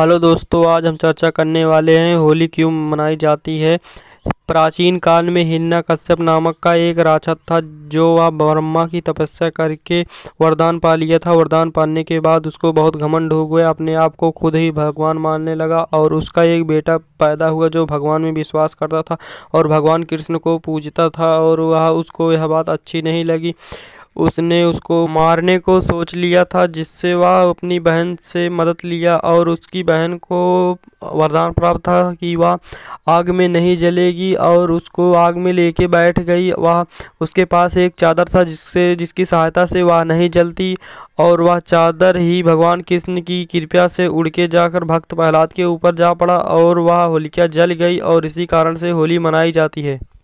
hello दोस्तों आज हम चर्चा करने वाले हैं होली क्यों मनाई जाती है प्राचीन काल में हिन्ना कश्यप नामक का एक राजा था जो वह ब्रह्मा की तपस्या करके वरदान पा लिया था वरदान पाने के बाद उसको बहुत घमंड हो गया अपने आप को खुद ही भगवान मानने लगा और उसका एक बेटा पैदा हुआ जो भगवान में विश्वास करता था और भगवान कृष्ण को पूजता था और वह उसको यह बात अच्छी नहीं लगी उसने उसको मारने को सोच लिया था जिससे वह अपनी बहन से मदद लिया और उसकी बहन को वरदान प्राप्त था कि वह आग में नहीं जलेगी और उसको आग में लेके बैठ गई वह उसके पास एक चादर था जिससे जिसकी सहायता से वह नहीं जलती और वह चादर ही भगवान कृष्ण की कृपया से उड़ के जाकर भक्त प्रहलाद के ऊपर जा पड़ा और वह होलिका जल गई और इसी कारण से होली मनाई जाती है